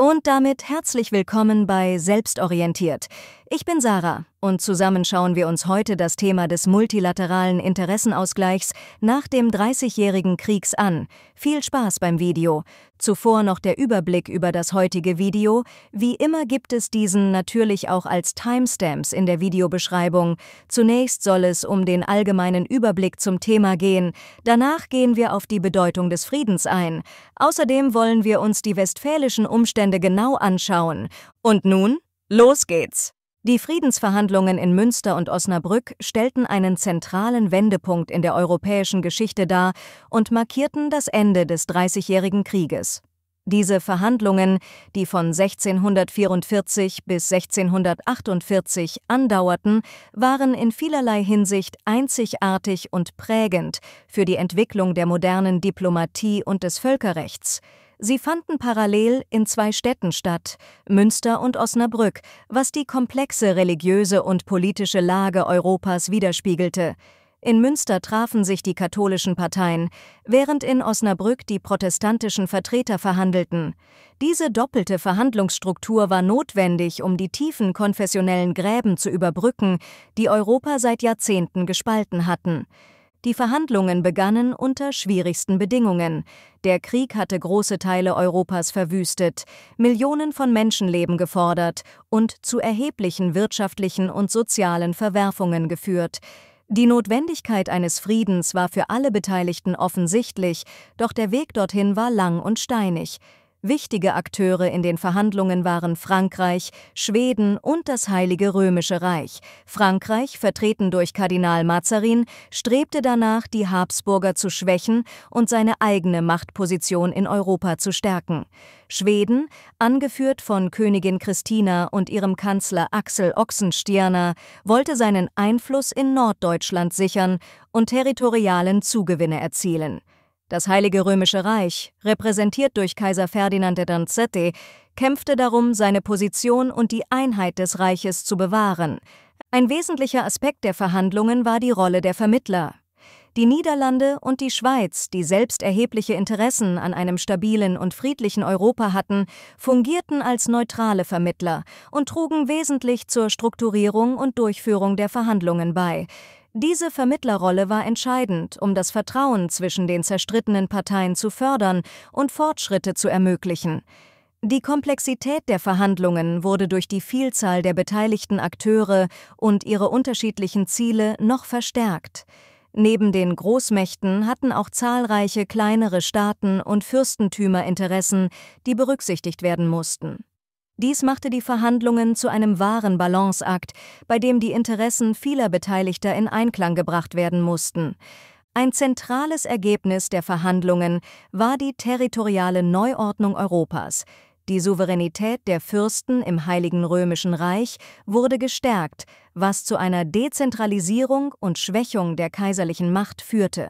Und damit herzlich willkommen bei Selbstorientiert, ich bin Sarah und zusammen schauen wir uns heute das Thema des multilateralen Interessenausgleichs nach dem 30-jährigen Kriegs an. Viel Spaß beim Video. Zuvor noch der Überblick über das heutige Video. Wie immer gibt es diesen natürlich auch als Timestamps in der Videobeschreibung. Zunächst soll es um den allgemeinen Überblick zum Thema gehen. Danach gehen wir auf die Bedeutung des Friedens ein. Außerdem wollen wir uns die westfälischen Umstände genau anschauen. Und nun, los geht's! Die Friedensverhandlungen in Münster und Osnabrück stellten einen zentralen Wendepunkt in der europäischen Geschichte dar und markierten das Ende des Dreißigjährigen Krieges. Diese Verhandlungen, die von 1644 bis 1648 andauerten, waren in vielerlei Hinsicht einzigartig und prägend für die Entwicklung der modernen Diplomatie und des Völkerrechts. Sie fanden parallel in zwei Städten statt, Münster und Osnabrück, was die komplexe religiöse und politische Lage Europas widerspiegelte. In Münster trafen sich die katholischen Parteien, während in Osnabrück die protestantischen Vertreter verhandelten. Diese doppelte Verhandlungsstruktur war notwendig, um die tiefen konfessionellen Gräben zu überbrücken, die Europa seit Jahrzehnten gespalten hatten. Die Verhandlungen begannen unter schwierigsten Bedingungen. Der Krieg hatte große Teile Europas verwüstet, Millionen von Menschenleben gefordert und zu erheblichen wirtschaftlichen und sozialen Verwerfungen geführt. Die Notwendigkeit eines Friedens war für alle Beteiligten offensichtlich, doch der Weg dorthin war lang und steinig. Wichtige Akteure in den Verhandlungen waren Frankreich, Schweden und das Heilige Römische Reich. Frankreich, vertreten durch Kardinal Mazarin, strebte danach, die Habsburger zu schwächen und seine eigene Machtposition in Europa zu stärken. Schweden, angeführt von Königin Christina und ihrem Kanzler Axel Ochsenstierna, wollte seinen Einfluss in Norddeutschland sichern und territorialen Zugewinne erzielen. Das Heilige Römische Reich, repräsentiert durch Kaiser Ferdinand de Donizetti, kämpfte darum, seine Position und die Einheit des Reiches zu bewahren. Ein wesentlicher Aspekt der Verhandlungen war die Rolle der Vermittler. Die Niederlande und die Schweiz, die selbst erhebliche Interessen an einem stabilen und friedlichen Europa hatten, fungierten als neutrale Vermittler und trugen wesentlich zur Strukturierung und Durchführung der Verhandlungen bei. Diese Vermittlerrolle war entscheidend, um das Vertrauen zwischen den zerstrittenen Parteien zu fördern und Fortschritte zu ermöglichen. Die Komplexität der Verhandlungen wurde durch die Vielzahl der beteiligten Akteure und ihre unterschiedlichen Ziele noch verstärkt. Neben den Großmächten hatten auch zahlreiche kleinere Staaten und Fürstentümer Interessen, die berücksichtigt werden mussten. Dies machte die Verhandlungen zu einem wahren Balanceakt, bei dem die Interessen vieler Beteiligter in Einklang gebracht werden mussten. Ein zentrales Ergebnis der Verhandlungen war die territoriale Neuordnung Europas, die Souveränität der Fürsten im Heiligen Römischen Reich wurde gestärkt, was zu einer Dezentralisierung und Schwächung der kaiserlichen Macht führte.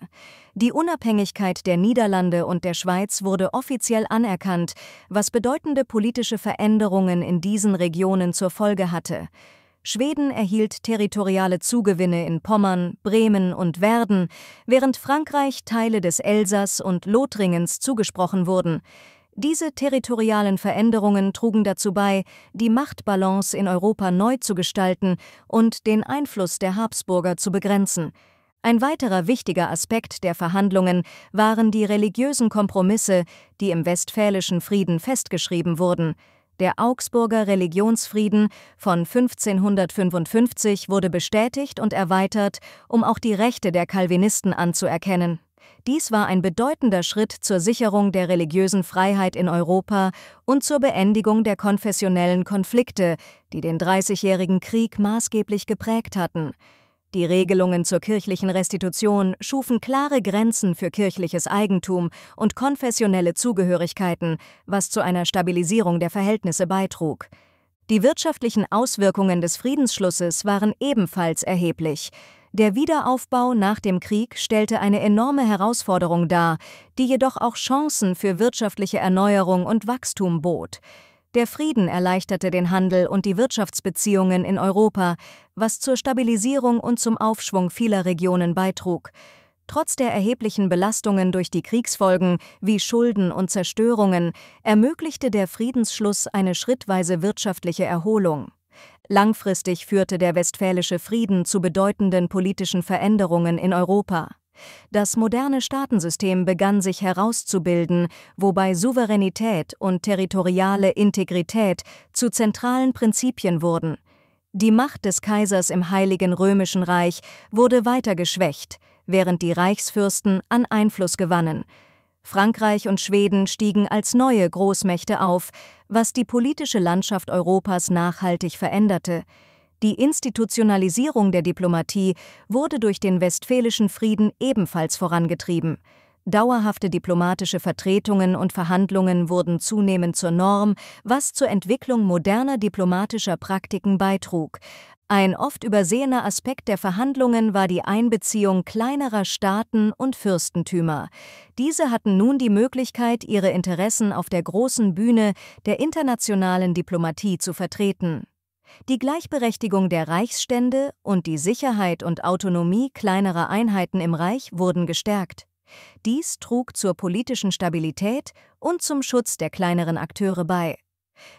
Die Unabhängigkeit der Niederlande und der Schweiz wurde offiziell anerkannt, was bedeutende politische Veränderungen in diesen Regionen zur Folge hatte. Schweden erhielt territoriale Zugewinne in Pommern, Bremen und Werden, während Frankreich Teile des Elsass und Lothringens zugesprochen wurden. Diese territorialen Veränderungen trugen dazu bei, die Machtbalance in Europa neu zu gestalten und den Einfluss der Habsburger zu begrenzen. Ein weiterer wichtiger Aspekt der Verhandlungen waren die religiösen Kompromisse, die im Westfälischen Frieden festgeschrieben wurden. Der Augsburger Religionsfrieden von 1555 wurde bestätigt und erweitert, um auch die Rechte der Calvinisten anzuerkennen. Dies war ein bedeutender Schritt zur Sicherung der religiösen Freiheit in Europa und zur Beendigung der konfessionellen Konflikte, die den Dreißigjährigen Krieg maßgeblich geprägt hatten. Die Regelungen zur kirchlichen Restitution schufen klare Grenzen für kirchliches Eigentum und konfessionelle Zugehörigkeiten, was zu einer Stabilisierung der Verhältnisse beitrug. Die wirtschaftlichen Auswirkungen des Friedensschlusses waren ebenfalls erheblich. Der Wiederaufbau nach dem Krieg stellte eine enorme Herausforderung dar, die jedoch auch Chancen für wirtschaftliche Erneuerung und Wachstum bot. Der Frieden erleichterte den Handel und die Wirtschaftsbeziehungen in Europa, was zur Stabilisierung und zum Aufschwung vieler Regionen beitrug. Trotz der erheblichen Belastungen durch die Kriegsfolgen wie Schulden und Zerstörungen ermöglichte der Friedensschluss eine schrittweise wirtschaftliche Erholung. Langfristig führte der westfälische Frieden zu bedeutenden politischen Veränderungen in Europa. Das moderne Staatensystem begann sich herauszubilden, wobei Souveränität und territoriale Integrität zu zentralen Prinzipien wurden. Die Macht des Kaisers im Heiligen Römischen Reich wurde weiter geschwächt, während die Reichsfürsten an Einfluss gewannen, Frankreich und Schweden stiegen als neue Großmächte auf, was die politische Landschaft Europas nachhaltig veränderte. Die Institutionalisierung der Diplomatie wurde durch den Westfälischen Frieden ebenfalls vorangetrieben. Dauerhafte diplomatische Vertretungen und Verhandlungen wurden zunehmend zur Norm, was zur Entwicklung moderner diplomatischer Praktiken beitrug. Ein oft übersehener Aspekt der Verhandlungen war die Einbeziehung kleinerer Staaten und Fürstentümer. Diese hatten nun die Möglichkeit, ihre Interessen auf der großen Bühne der internationalen Diplomatie zu vertreten. Die Gleichberechtigung der Reichsstände und die Sicherheit und Autonomie kleinerer Einheiten im Reich wurden gestärkt. Dies trug zur politischen Stabilität und zum Schutz der kleineren Akteure bei.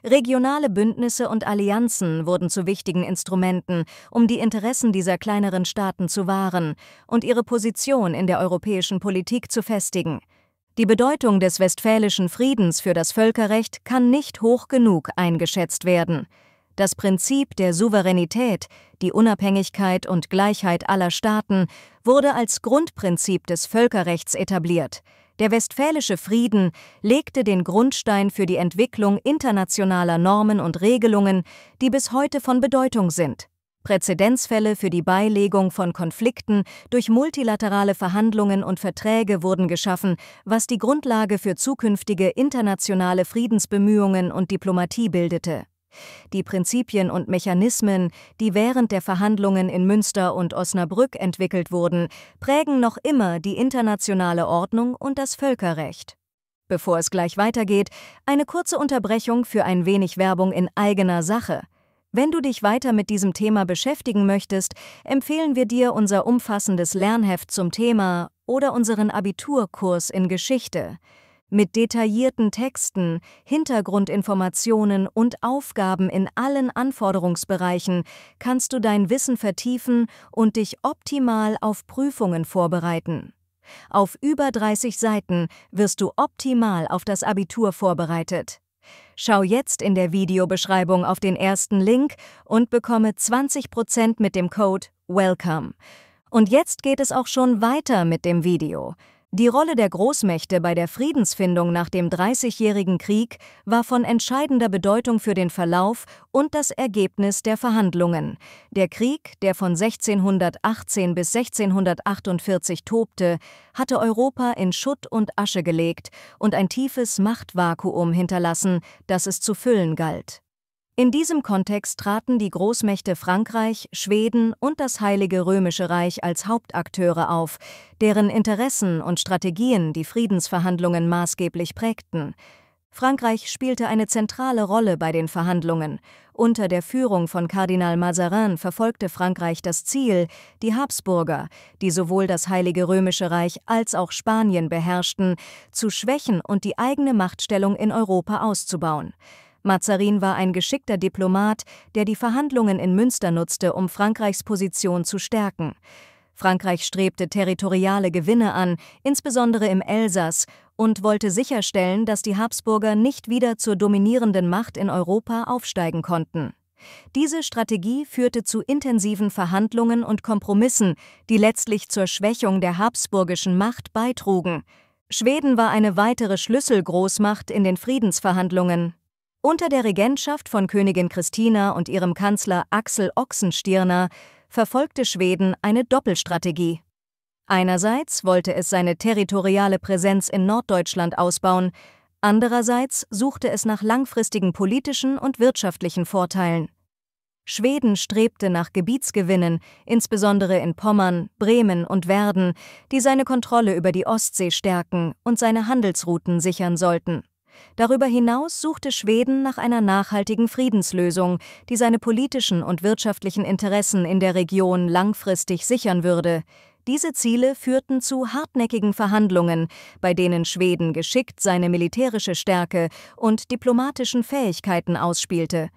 Regionale Bündnisse und Allianzen wurden zu wichtigen Instrumenten, um die Interessen dieser kleineren Staaten zu wahren und ihre Position in der europäischen Politik zu festigen. Die Bedeutung des westfälischen Friedens für das Völkerrecht kann nicht hoch genug eingeschätzt werden. Das Prinzip der Souveränität, die Unabhängigkeit und Gleichheit aller Staaten, wurde als Grundprinzip des Völkerrechts etabliert. Der Westfälische Frieden legte den Grundstein für die Entwicklung internationaler Normen und Regelungen, die bis heute von Bedeutung sind. Präzedenzfälle für die Beilegung von Konflikten durch multilaterale Verhandlungen und Verträge wurden geschaffen, was die Grundlage für zukünftige internationale Friedensbemühungen und Diplomatie bildete. Die Prinzipien und Mechanismen, die während der Verhandlungen in Münster und Osnabrück entwickelt wurden, prägen noch immer die internationale Ordnung und das Völkerrecht. Bevor es gleich weitergeht, eine kurze Unterbrechung für ein wenig Werbung in eigener Sache. Wenn du dich weiter mit diesem Thema beschäftigen möchtest, empfehlen wir dir unser umfassendes Lernheft zum Thema oder unseren Abiturkurs in Geschichte mit detaillierten Texten, Hintergrundinformationen und Aufgaben in allen Anforderungsbereichen kannst du dein Wissen vertiefen und dich optimal auf Prüfungen vorbereiten. Auf über 30 Seiten wirst du optimal auf das Abitur vorbereitet. Schau jetzt in der Videobeschreibung auf den ersten Link und bekomme 20% mit dem Code WELCOME. Und jetzt geht es auch schon weiter mit dem Video. Die Rolle der Großmächte bei der Friedensfindung nach dem Dreißigjährigen Krieg war von entscheidender Bedeutung für den Verlauf und das Ergebnis der Verhandlungen. Der Krieg, der von 1618 bis 1648 tobte, hatte Europa in Schutt und Asche gelegt und ein tiefes Machtvakuum hinterlassen, das es zu füllen galt. In diesem Kontext traten die Großmächte Frankreich, Schweden und das Heilige Römische Reich als Hauptakteure auf, deren Interessen und Strategien die Friedensverhandlungen maßgeblich prägten. Frankreich spielte eine zentrale Rolle bei den Verhandlungen. Unter der Führung von Kardinal Mazarin verfolgte Frankreich das Ziel, die Habsburger, die sowohl das Heilige Römische Reich als auch Spanien beherrschten, zu schwächen und die eigene Machtstellung in Europa auszubauen. Mazarin war ein geschickter Diplomat, der die Verhandlungen in Münster nutzte, um Frankreichs Position zu stärken. Frankreich strebte territoriale Gewinne an, insbesondere im Elsass, und wollte sicherstellen, dass die Habsburger nicht wieder zur dominierenden Macht in Europa aufsteigen konnten. Diese Strategie führte zu intensiven Verhandlungen und Kompromissen, die letztlich zur Schwächung der habsburgischen Macht beitrugen. Schweden war eine weitere Schlüsselgroßmacht in den Friedensverhandlungen. Unter der Regentschaft von Königin Christina und ihrem Kanzler Axel Ochsenstirner verfolgte Schweden eine Doppelstrategie. Einerseits wollte es seine territoriale Präsenz in Norddeutschland ausbauen, andererseits suchte es nach langfristigen politischen und wirtschaftlichen Vorteilen. Schweden strebte nach Gebietsgewinnen, insbesondere in Pommern, Bremen und Werden, die seine Kontrolle über die Ostsee stärken und seine Handelsrouten sichern sollten. Darüber hinaus suchte Schweden nach einer nachhaltigen Friedenslösung, die seine politischen und wirtschaftlichen Interessen in der Region langfristig sichern würde. Diese Ziele führten zu hartnäckigen Verhandlungen, bei denen Schweden geschickt seine militärische Stärke und diplomatischen Fähigkeiten ausspielte.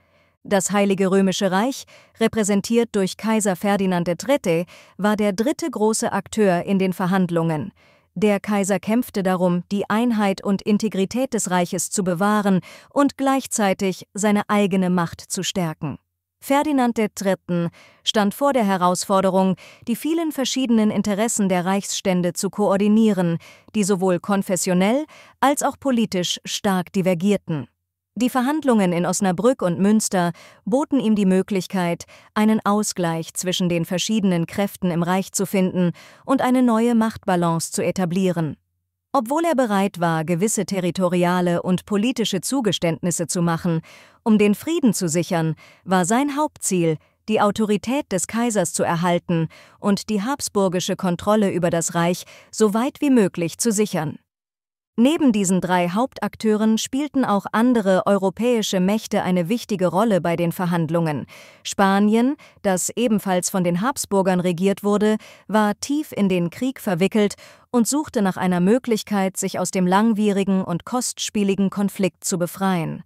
Das Heilige Römische Reich, repräsentiert durch Kaiser Ferdinand III., war der dritte große Akteur in den Verhandlungen. Der Kaiser kämpfte darum, die Einheit und Integrität des Reiches zu bewahren und gleichzeitig seine eigene Macht zu stärken. Ferdinand III. stand vor der Herausforderung, die vielen verschiedenen Interessen der Reichsstände zu koordinieren, die sowohl konfessionell als auch politisch stark divergierten. Die Verhandlungen in Osnabrück und Münster boten ihm die Möglichkeit, einen Ausgleich zwischen den verschiedenen Kräften im Reich zu finden und eine neue Machtbalance zu etablieren. Obwohl er bereit war, gewisse territoriale und politische Zugeständnisse zu machen, um den Frieden zu sichern, war sein Hauptziel, die Autorität des Kaisers zu erhalten und die habsburgische Kontrolle über das Reich so weit wie möglich zu sichern. Neben diesen drei Hauptakteuren spielten auch andere europäische Mächte eine wichtige Rolle bei den Verhandlungen. Spanien, das ebenfalls von den Habsburgern regiert wurde, war tief in den Krieg verwickelt und suchte nach einer Möglichkeit, sich aus dem langwierigen und kostspieligen Konflikt zu befreien.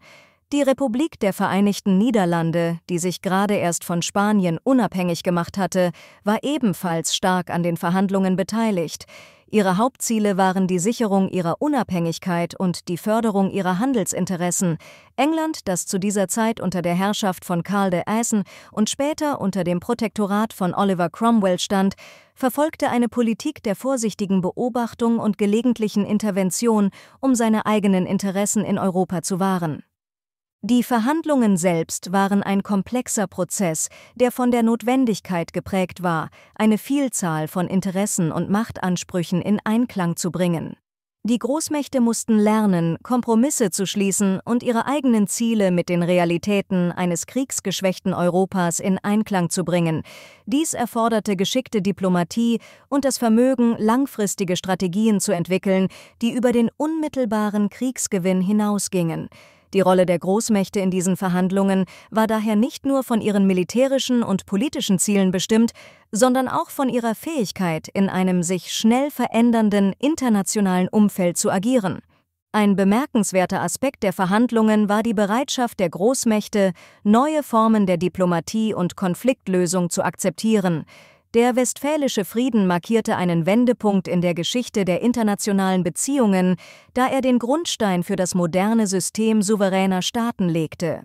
Die Republik der Vereinigten Niederlande, die sich gerade erst von Spanien unabhängig gemacht hatte, war ebenfalls stark an den Verhandlungen beteiligt. Ihre Hauptziele waren die Sicherung ihrer Unabhängigkeit und die Förderung ihrer Handelsinteressen. England, das zu dieser Zeit unter der Herrschaft von Karl de Assen und später unter dem Protektorat von Oliver Cromwell stand, verfolgte eine Politik der vorsichtigen Beobachtung und gelegentlichen Intervention, um seine eigenen Interessen in Europa zu wahren. Die Verhandlungen selbst waren ein komplexer Prozess, der von der Notwendigkeit geprägt war, eine Vielzahl von Interessen und Machtansprüchen in Einklang zu bringen. Die Großmächte mussten lernen, Kompromisse zu schließen und ihre eigenen Ziele mit den Realitäten eines kriegsgeschwächten Europas in Einklang zu bringen. Dies erforderte geschickte Diplomatie und das Vermögen, langfristige Strategien zu entwickeln, die über den unmittelbaren Kriegsgewinn hinausgingen. Die Rolle der Großmächte in diesen Verhandlungen war daher nicht nur von ihren militärischen und politischen Zielen bestimmt, sondern auch von ihrer Fähigkeit, in einem sich schnell verändernden internationalen Umfeld zu agieren. Ein bemerkenswerter Aspekt der Verhandlungen war die Bereitschaft der Großmächte, neue Formen der Diplomatie und Konfliktlösung zu akzeptieren, der Westfälische Frieden markierte einen Wendepunkt in der Geschichte der internationalen Beziehungen, da er den Grundstein für das moderne System souveräner Staaten legte.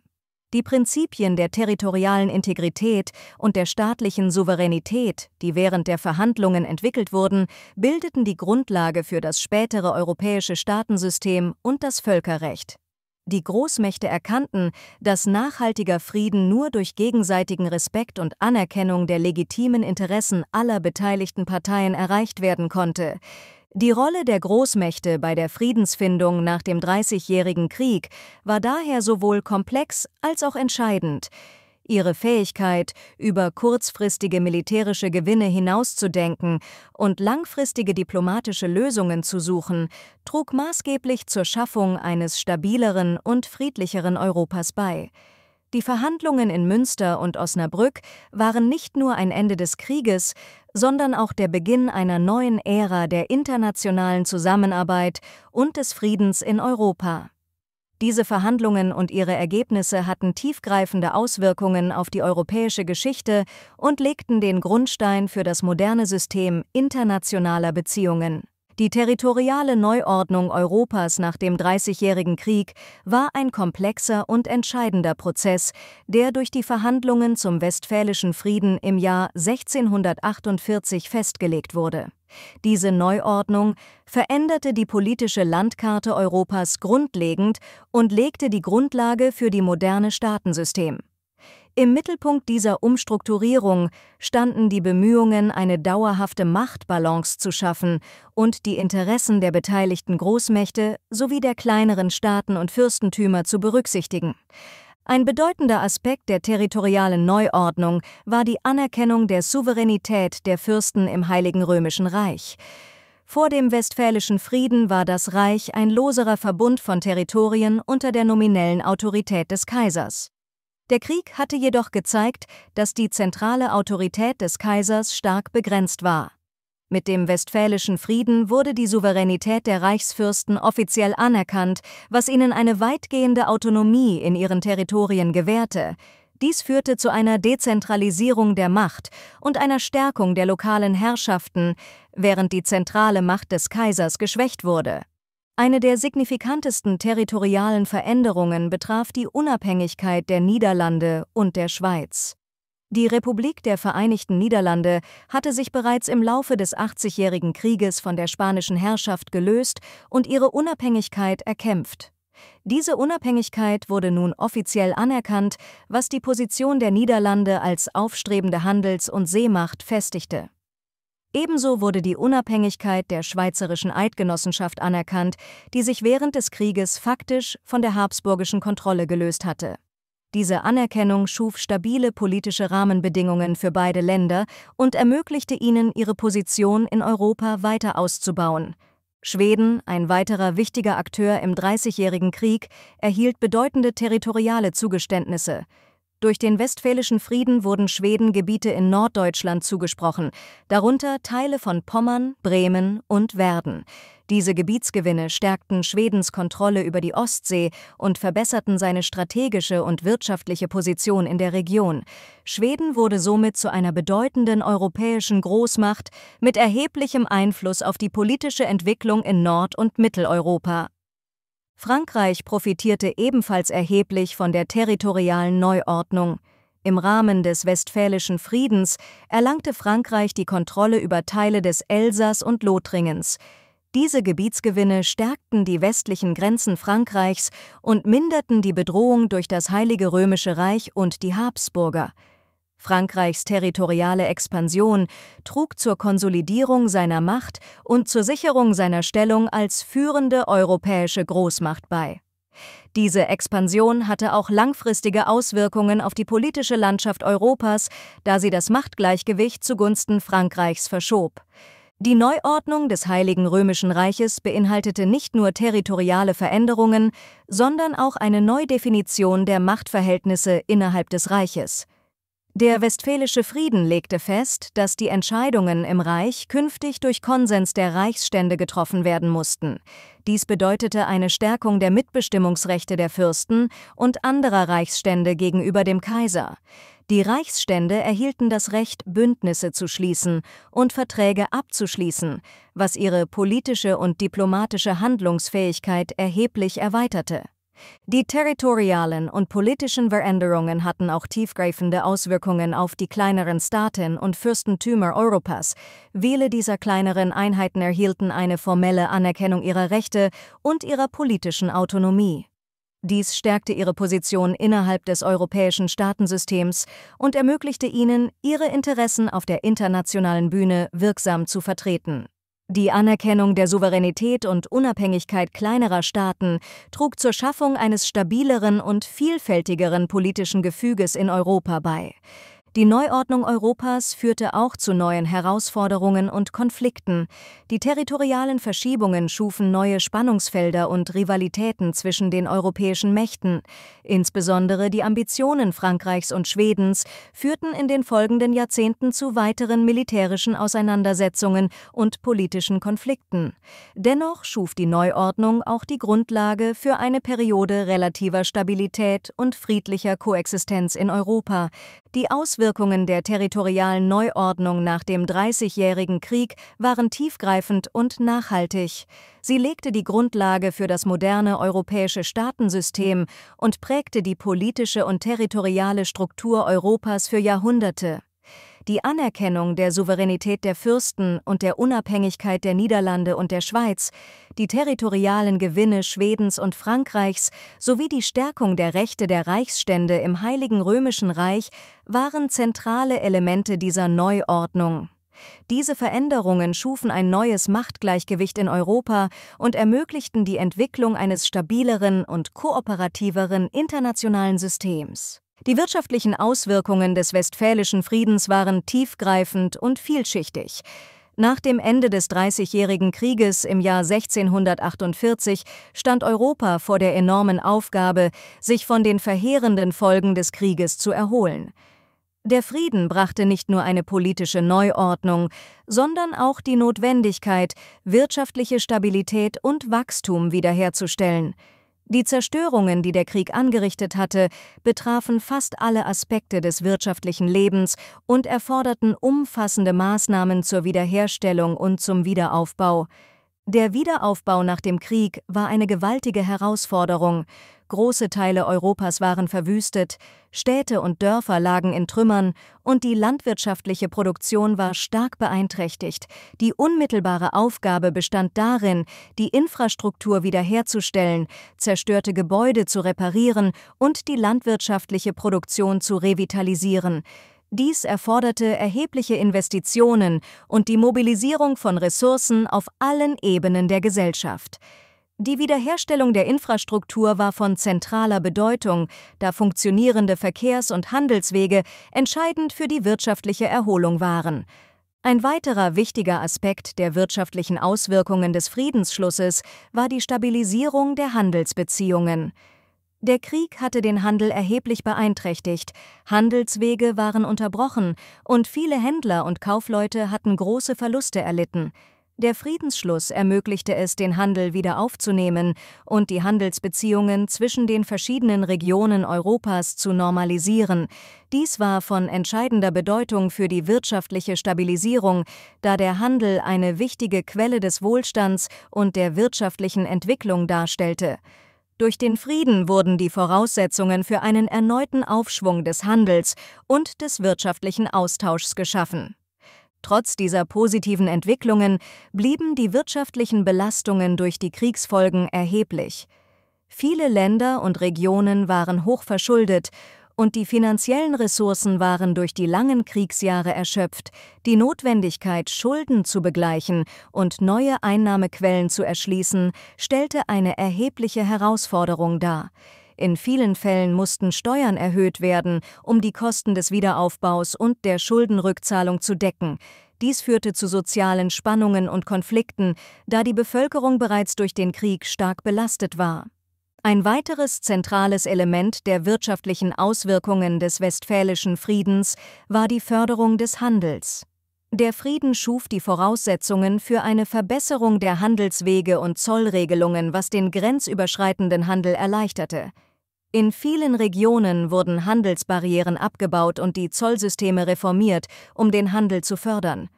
Die Prinzipien der territorialen Integrität und der staatlichen Souveränität, die während der Verhandlungen entwickelt wurden, bildeten die Grundlage für das spätere europäische Staatensystem und das Völkerrecht. Die Großmächte erkannten, dass nachhaltiger Frieden nur durch gegenseitigen Respekt und Anerkennung der legitimen Interessen aller beteiligten Parteien erreicht werden konnte. Die Rolle der Großmächte bei der Friedensfindung nach dem Dreißigjährigen Krieg war daher sowohl komplex als auch entscheidend ihre Fähigkeit, über kurzfristige militärische Gewinne hinauszudenken und langfristige diplomatische Lösungen zu suchen, trug maßgeblich zur Schaffung eines stabileren und friedlicheren Europas bei. Die Verhandlungen in Münster und Osnabrück waren nicht nur ein Ende des Krieges, sondern auch der Beginn einer neuen Ära der internationalen Zusammenarbeit und des Friedens in Europa. Diese Verhandlungen und ihre Ergebnisse hatten tiefgreifende Auswirkungen auf die europäische Geschichte und legten den Grundstein für das moderne System internationaler Beziehungen. Die territoriale Neuordnung Europas nach dem Dreißigjährigen Krieg war ein komplexer und entscheidender Prozess, der durch die Verhandlungen zum Westfälischen Frieden im Jahr 1648 festgelegt wurde. Diese Neuordnung veränderte die politische Landkarte Europas grundlegend und legte die Grundlage für die moderne Staatensystem. Im Mittelpunkt dieser Umstrukturierung standen die Bemühungen, eine dauerhafte Machtbalance zu schaffen und die Interessen der beteiligten Großmächte sowie der kleineren Staaten und Fürstentümer zu berücksichtigen. Ein bedeutender Aspekt der territorialen Neuordnung war die Anerkennung der Souveränität der Fürsten im Heiligen Römischen Reich. Vor dem Westfälischen Frieden war das Reich ein loserer Verbund von Territorien unter der nominellen Autorität des Kaisers. Der Krieg hatte jedoch gezeigt, dass die zentrale Autorität des Kaisers stark begrenzt war. Mit dem Westfälischen Frieden wurde die Souveränität der Reichsfürsten offiziell anerkannt, was ihnen eine weitgehende Autonomie in ihren Territorien gewährte. Dies führte zu einer Dezentralisierung der Macht und einer Stärkung der lokalen Herrschaften, während die zentrale Macht des Kaisers geschwächt wurde. Eine der signifikantesten territorialen Veränderungen betraf die Unabhängigkeit der Niederlande und der Schweiz. Die Republik der Vereinigten Niederlande hatte sich bereits im Laufe des 80-jährigen Krieges von der spanischen Herrschaft gelöst und ihre Unabhängigkeit erkämpft. Diese Unabhängigkeit wurde nun offiziell anerkannt, was die Position der Niederlande als aufstrebende Handels- und Seemacht festigte. Ebenso wurde die Unabhängigkeit der Schweizerischen Eidgenossenschaft anerkannt, die sich während des Krieges faktisch von der habsburgischen Kontrolle gelöst hatte. Diese Anerkennung schuf stabile politische Rahmenbedingungen für beide Länder und ermöglichte ihnen, ihre Position in Europa weiter auszubauen. Schweden, ein weiterer wichtiger Akteur im Dreißigjährigen Krieg, erhielt bedeutende territoriale Zugeständnisse. Durch den Westfälischen Frieden wurden Schweden Gebiete in Norddeutschland zugesprochen, darunter Teile von Pommern, Bremen und Werden. Diese Gebietsgewinne stärkten Schwedens Kontrolle über die Ostsee und verbesserten seine strategische und wirtschaftliche Position in der Region. Schweden wurde somit zu einer bedeutenden europäischen Großmacht mit erheblichem Einfluss auf die politische Entwicklung in Nord- und Mitteleuropa. Frankreich profitierte ebenfalls erheblich von der territorialen Neuordnung. Im Rahmen des Westfälischen Friedens erlangte Frankreich die Kontrolle über Teile des Elsass und Lothringens. Diese Gebietsgewinne stärkten die westlichen Grenzen Frankreichs und minderten die Bedrohung durch das Heilige Römische Reich und die Habsburger. Frankreichs territoriale Expansion trug zur Konsolidierung seiner Macht und zur Sicherung seiner Stellung als führende europäische Großmacht bei. Diese Expansion hatte auch langfristige Auswirkungen auf die politische Landschaft Europas, da sie das Machtgleichgewicht zugunsten Frankreichs verschob. Die Neuordnung des Heiligen Römischen Reiches beinhaltete nicht nur territoriale Veränderungen, sondern auch eine Neudefinition der Machtverhältnisse innerhalb des Reiches. Der Westfälische Frieden legte fest, dass die Entscheidungen im Reich künftig durch Konsens der Reichsstände getroffen werden mussten. Dies bedeutete eine Stärkung der Mitbestimmungsrechte der Fürsten und anderer Reichsstände gegenüber dem Kaiser. Die Reichsstände erhielten das Recht, Bündnisse zu schließen und Verträge abzuschließen, was ihre politische und diplomatische Handlungsfähigkeit erheblich erweiterte. Die territorialen und politischen Veränderungen hatten auch tiefgreifende Auswirkungen auf die kleineren Staaten und Fürstentümer Europas. Viele dieser kleineren Einheiten erhielten eine formelle Anerkennung ihrer Rechte und ihrer politischen Autonomie. Dies stärkte ihre Position innerhalb des europäischen Staatensystems und ermöglichte ihnen, ihre Interessen auf der internationalen Bühne wirksam zu vertreten. Die Anerkennung der Souveränität und Unabhängigkeit kleinerer Staaten trug zur Schaffung eines stabileren und vielfältigeren politischen Gefüges in Europa bei. Die Neuordnung Europas führte auch zu neuen Herausforderungen und Konflikten. Die territorialen Verschiebungen schufen neue Spannungsfelder und Rivalitäten zwischen den europäischen Mächten. Insbesondere die Ambitionen Frankreichs und Schwedens führten in den folgenden Jahrzehnten zu weiteren militärischen Auseinandersetzungen und politischen Konflikten. Dennoch schuf die Neuordnung auch die Grundlage für eine Periode relativer Stabilität und friedlicher Koexistenz in Europa. Die Auswirkungen Auswirkungen der territorialen Neuordnung nach dem Dreißigjährigen Krieg waren tiefgreifend und nachhaltig. Sie legte die Grundlage für das moderne europäische Staatensystem und prägte die politische und territoriale Struktur Europas für Jahrhunderte die Anerkennung der Souveränität der Fürsten und der Unabhängigkeit der Niederlande und der Schweiz, die territorialen Gewinne Schwedens und Frankreichs sowie die Stärkung der Rechte der Reichsstände im Heiligen Römischen Reich waren zentrale Elemente dieser Neuordnung. Diese Veränderungen schufen ein neues Machtgleichgewicht in Europa und ermöglichten die Entwicklung eines stabileren und kooperativeren internationalen Systems. Die wirtschaftlichen Auswirkungen des Westfälischen Friedens waren tiefgreifend und vielschichtig. Nach dem Ende des Dreißigjährigen Krieges im Jahr 1648 stand Europa vor der enormen Aufgabe, sich von den verheerenden Folgen des Krieges zu erholen. Der Frieden brachte nicht nur eine politische Neuordnung, sondern auch die Notwendigkeit, wirtschaftliche Stabilität und Wachstum wiederherzustellen. Die Zerstörungen, die der Krieg angerichtet hatte, betrafen fast alle Aspekte des wirtschaftlichen Lebens und erforderten umfassende Maßnahmen zur Wiederherstellung und zum Wiederaufbau. Der Wiederaufbau nach dem Krieg war eine gewaltige Herausforderung. Große Teile Europas waren verwüstet, Städte und Dörfer lagen in Trümmern und die landwirtschaftliche Produktion war stark beeinträchtigt. Die unmittelbare Aufgabe bestand darin, die Infrastruktur wiederherzustellen, zerstörte Gebäude zu reparieren und die landwirtschaftliche Produktion zu revitalisieren. Dies erforderte erhebliche Investitionen und die Mobilisierung von Ressourcen auf allen Ebenen der Gesellschaft. Die Wiederherstellung der Infrastruktur war von zentraler Bedeutung, da funktionierende Verkehrs- und Handelswege entscheidend für die wirtschaftliche Erholung waren. Ein weiterer wichtiger Aspekt der wirtschaftlichen Auswirkungen des Friedensschlusses war die Stabilisierung der Handelsbeziehungen. Der Krieg hatte den Handel erheblich beeinträchtigt, Handelswege waren unterbrochen und viele Händler und Kaufleute hatten große Verluste erlitten. Der Friedensschluss ermöglichte es, den Handel wieder aufzunehmen und die Handelsbeziehungen zwischen den verschiedenen Regionen Europas zu normalisieren. Dies war von entscheidender Bedeutung für die wirtschaftliche Stabilisierung, da der Handel eine wichtige Quelle des Wohlstands und der wirtschaftlichen Entwicklung darstellte. Durch den Frieden wurden die Voraussetzungen für einen erneuten Aufschwung des Handels und des wirtschaftlichen Austauschs geschaffen. Trotz dieser positiven Entwicklungen blieben die wirtschaftlichen Belastungen durch die Kriegsfolgen erheblich. Viele Länder und Regionen waren hochverschuldet und die finanziellen Ressourcen waren durch die langen Kriegsjahre erschöpft. Die Notwendigkeit, Schulden zu begleichen und neue Einnahmequellen zu erschließen, stellte eine erhebliche Herausforderung dar. In vielen Fällen mussten Steuern erhöht werden, um die Kosten des Wiederaufbaus und der Schuldenrückzahlung zu decken. Dies führte zu sozialen Spannungen und Konflikten, da die Bevölkerung bereits durch den Krieg stark belastet war. Ein weiteres zentrales Element der wirtschaftlichen Auswirkungen des westfälischen Friedens war die Förderung des Handels. Der Frieden schuf die Voraussetzungen für eine Verbesserung der Handelswege und Zollregelungen, was den grenzüberschreitenden Handel erleichterte. In vielen Regionen wurden Handelsbarrieren abgebaut und die Zollsysteme reformiert, um den Handel zu fördern.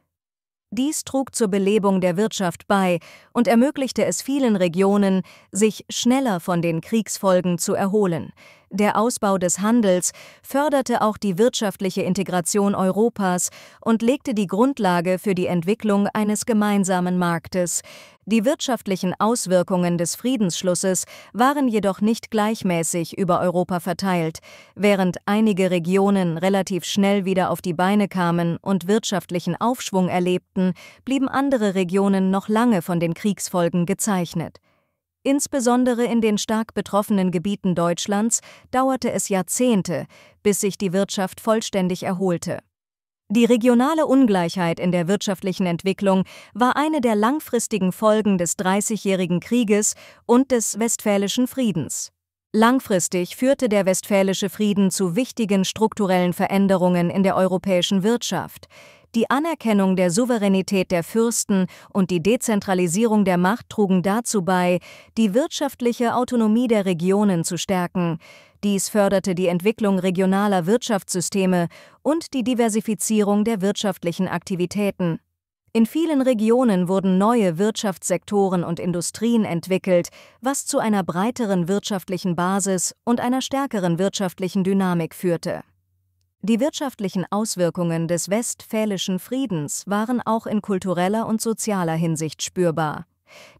Dies trug zur Belebung der Wirtschaft bei und ermöglichte es vielen Regionen, sich schneller von den Kriegsfolgen zu erholen. Der Ausbau des Handels förderte auch die wirtschaftliche Integration Europas und legte die Grundlage für die Entwicklung eines gemeinsamen Marktes. Die wirtschaftlichen Auswirkungen des Friedensschlusses waren jedoch nicht gleichmäßig über Europa verteilt, während einige Regionen relativ schnell wieder auf die Beine kamen und wirtschaftlichen Aufschwung erlebten, blieben andere Regionen noch lange von den Kriegsfolgen gezeichnet. Insbesondere in den stark betroffenen Gebieten Deutschlands dauerte es Jahrzehnte, bis sich die Wirtschaft vollständig erholte. Die regionale Ungleichheit in der wirtschaftlichen Entwicklung war eine der langfristigen Folgen des Dreißigjährigen Krieges und des Westfälischen Friedens. Langfristig führte der Westfälische Frieden zu wichtigen strukturellen Veränderungen in der europäischen Wirtschaft. Die Anerkennung der Souveränität der Fürsten und die Dezentralisierung der Macht trugen dazu bei, die wirtschaftliche Autonomie der Regionen zu stärken. Dies förderte die Entwicklung regionaler Wirtschaftssysteme und die Diversifizierung der wirtschaftlichen Aktivitäten. In vielen Regionen wurden neue Wirtschaftssektoren und Industrien entwickelt, was zu einer breiteren wirtschaftlichen Basis und einer stärkeren wirtschaftlichen Dynamik führte. Die wirtschaftlichen Auswirkungen des westfälischen Friedens waren auch in kultureller und sozialer Hinsicht spürbar.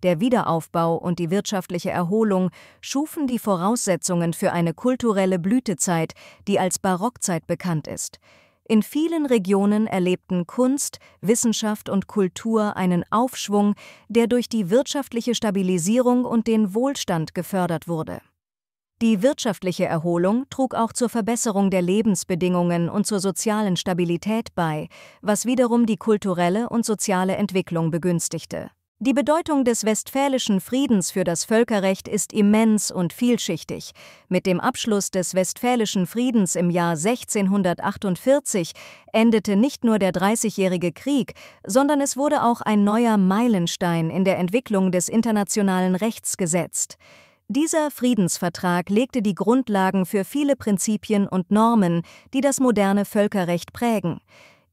Der Wiederaufbau und die wirtschaftliche Erholung schufen die Voraussetzungen für eine kulturelle Blütezeit, die als Barockzeit bekannt ist. In vielen Regionen erlebten Kunst, Wissenschaft und Kultur einen Aufschwung, der durch die wirtschaftliche Stabilisierung und den Wohlstand gefördert wurde. Die wirtschaftliche Erholung trug auch zur Verbesserung der Lebensbedingungen und zur sozialen Stabilität bei, was wiederum die kulturelle und soziale Entwicklung begünstigte. Die Bedeutung des westfälischen Friedens für das Völkerrecht ist immens und vielschichtig. Mit dem Abschluss des westfälischen Friedens im Jahr 1648 endete nicht nur der Dreißigjährige Krieg, sondern es wurde auch ein neuer Meilenstein in der Entwicklung des internationalen Rechts gesetzt. Dieser Friedensvertrag legte die Grundlagen für viele Prinzipien und Normen, die das moderne Völkerrecht prägen,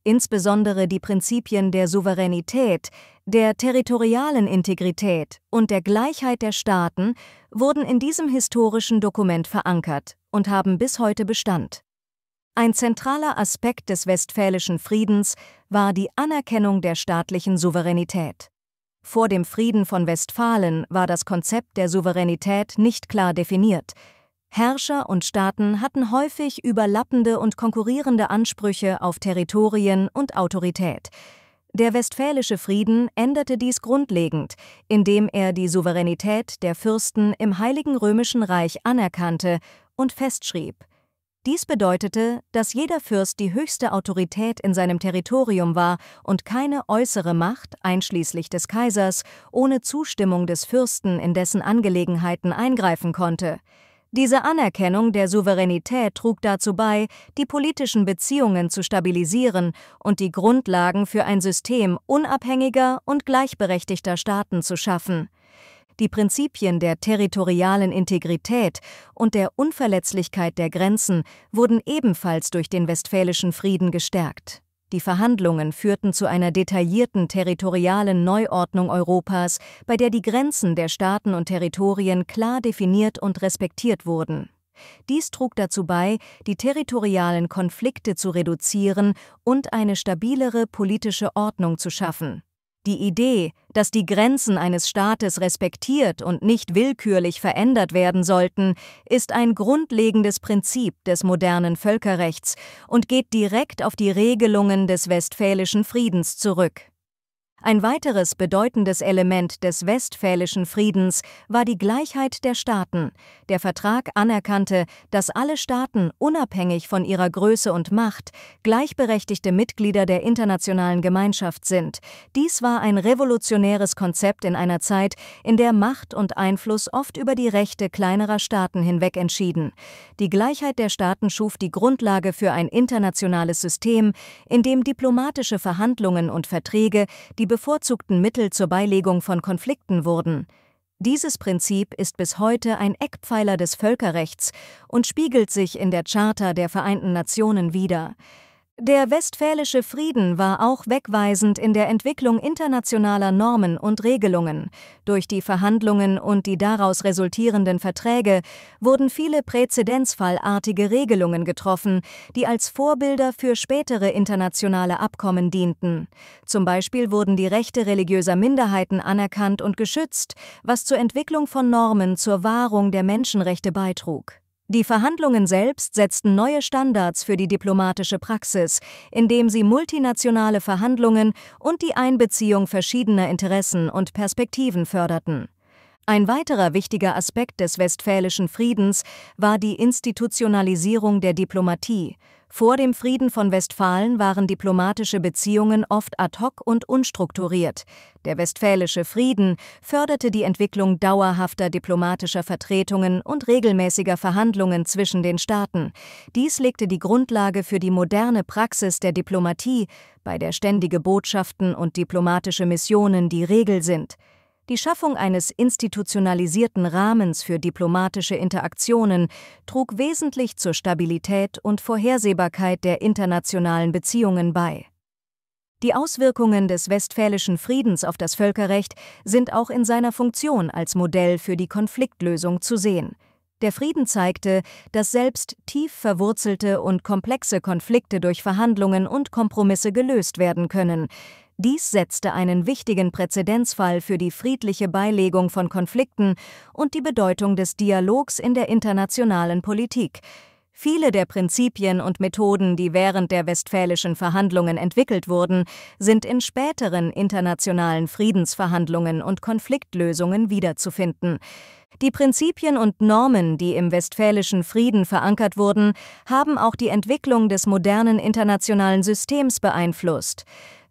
insbesondere die Prinzipien der Souveränität, der territorialen Integrität und der Gleichheit der Staaten wurden in diesem historischen Dokument verankert und haben bis heute Bestand. Ein zentraler Aspekt des Westfälischen Friedens war die Anerkennung der staatlichen Souveränität. Vor dem Frieden von Westfalen war das Konzept der Souveränität nicht klar definiert. Herrscher und Staaten hatten häufig überlappende und konkurrierende Ansprüche auf Territorien und Autorität. Der Westfälische Frieden änderte dies grundlegend, indem er die Souveränität der Fürsten im Heiligen Römischen Reich anerkannte und festschrieb dies bedeutete, dass jeder Fürst die höchste Autorität in seinem Territorium war und keine äußere Macht, einschließlich des Kaisers, ohne Zustimmung des Fürsten in dessen Angelegenheiten eingreifen konnte. Diese Anerkennung der Souveränität trug dazu bei, die politischen Beziehungen zu stabilisieren und die Grundlagen für ein System unabhängiger und gleichberechtigter Staaten zu schaffen die Prinzipien der territorialen Integrität und der Unverletzlichkeit der Grenzen wurden ebenfalls durch den Westfälischen Frieden gestärkt. Die Verhandlungen führten zu einer detaillierten territorialen Neuordnung Europas, bei der die Grenzen der Staaten und Territorien klar definiert und respektiert wurden. Dies trug dazu bei, die territorialen Konflikte zu reduzieren und eine stabilere politische Ordnung zu schaffen. Die Idee, dass die Grenzen eines Staates respektiert und nicht willkürlich verändert werden sollten, ist ein grundlegendes Prinzip des modernen Völkerrechts und geht direkt auf die Regelungen des Westfälischen Friedens zurück. Ein weiteres bedeutendes Element des westfälischen Friedens war die Gleichheit der Staaten. Der Vertrag anerkannte, dass alle Staaten unabhängig von ihrer Größe und Macht gleichberechtigte Mitglieder der internationalen Gemeinschaft sind. Dies war ein revolutionäres Konzept in einer Zeit, in der Macht und Einfluss oft über die Rechte kleinerer Staaten hinweg entschieden. Die Gleichheit der Staaten schuf die Grundlage für ein internationales System, in dem diplomatische Verhandlungen und Verträge die bevorzugten Mittel zur Beilegung von Konflikten wurden. Dieses Prinzip ist bis heute ein Eckpfeiler des Völkerrechts und spiegelt sich in der Charta der Vereinten Nationen wider. Der westfälische Frieden war auch wegweisend in der Entwicklung internationaler Normen und Regelungen. Durch die Verhandlungen und die daraus resultierenden Verträge wurden viele präzedenzfallartige Regelungen getroffen, die als Vorbilder für spätere internationale Abkommen dienten. Zum Beispiel wurden die Rechte religiöser Minderheiten anerkannt und geschützt, was zur Entwicklung von Normen zur Wahrung der Menschenrechte beitrug. Die Verhandlungen selbst setzten neue Standards für die diplomatische Praxis, indem sie multinationale Verhandlungen und die Einbeziehung verschiedener Interessen und Perspektiven förderten. Ein weiterer wichtiger Aspekt des westfälischen Friedens war die Institutionalisierung der Diplomatie, vor dem Frieden von Westfalen waren diplomatische Beziehungen oft ad hoc und unstrukturiert. Der Westfälische Frieden förderte die Entwicklung dauerhafter diplomatischer Vertretungen und regelmäßiger Verhandlungen zwischen den Staaten. Dies legte die Grundlage für die moderne Praxis der Diplomatie, bei der ständige Botschaften und diplomatische Missionen die Regel sind. Die Schaffung eines institutionalisierten Rahmens für diplomatische Interaktionen trug wesentlich zur Stabilität und Vorhersehbarkeit der internationalen Beziehungen bei. Die Auswirkungen des westfälischen Friedens auf das Völkerrecht sind auch in seiner Funktion als Modell für die Konfliktlösung zu sehen. Der Frieden zeigte, dass selbst tief verwurzelte und komplexe Konflikte durch Verhandlungen und Kompromisse gelöst werden können, dies setzte einen wichtigen Präzedenzfall für die friedliche Beilegung von Konflikten und die Bedeutung des Dialogs in der internationalen Politik. Viele der Prinzipien und Methoden, die während der westfälischen Verhandlungen entwickelt wurden, sind in späteren internationalen Friedensverhandlungen und Konfliktlösungen wiederzufinden. Die Prinzipien und Normen, die im westfälischen Frieden verankert wurden, haben auch die Entwicklung des modernen internationalen Systems beeinflusst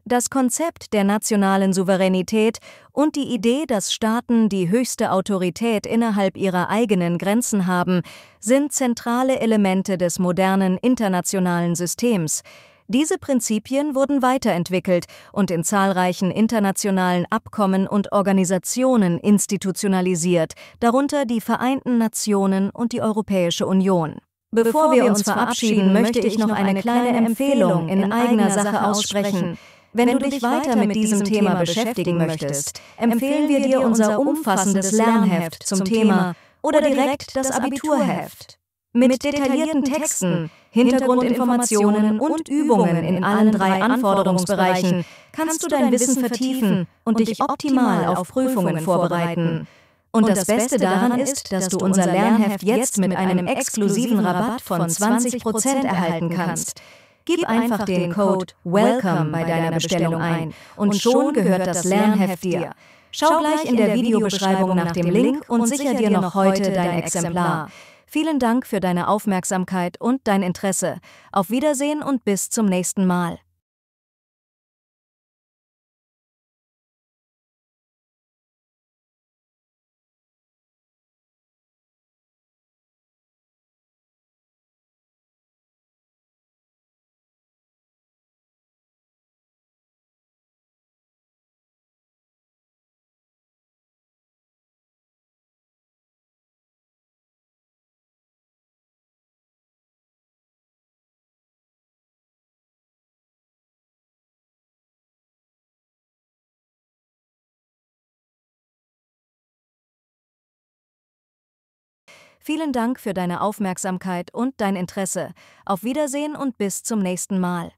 das Konzept der nationalen Souveränität und die Idee, dass Staaten die höchste Autorität innerhalb ihrer eigenen Grenzen haben, sind zentrale Elemente des modernen internationalen Systems. Diese Prinzipien wurden weiterentwickelt und in zahlreichen internationalen Abkommen und Organisationen institutionalisiert, darunter die Vereinten Nationen und die Europäische Union. Bevor, wir uns verabschieden, möchte ich noch eine kleine Empfehlung in eigener Sache aussprechen. Wenn, Wenn du dich weiter mit diesem Thema beschäftigen möchtest, empfehlen wir dir unser umfassendes Lernheft zum Thema oder direkt das Abiturheft. Mit detaillierten Texten, Hintergrundinformationen und Übungen in allen drei Anforderungsbereichen kannst du dein Wissen vertiefen und dich optimal auf Prüfungen vorbereiten. Und das Beste daran ist, dass du unser Lernheft jetzt mit einem exklusiven Rabatt von 20% erhalten kannst. Gib einfach den Code WELCOME bei deiner Bestellung ein und schon gehört das Lernheft dir. Schau gleich in der Videobeschreibung nach dem Link und sicher dir noch heute dein Exemplar. Vielen Dank für deine Aufmerksamkeit und dein Interesse. Auf Wiedersehen und bis zum nächsten Mal. Vielen Dank für deine Aufmerksamkeit und dein Interesse. Auf Wiedersehen und bis zum nächsten Mal.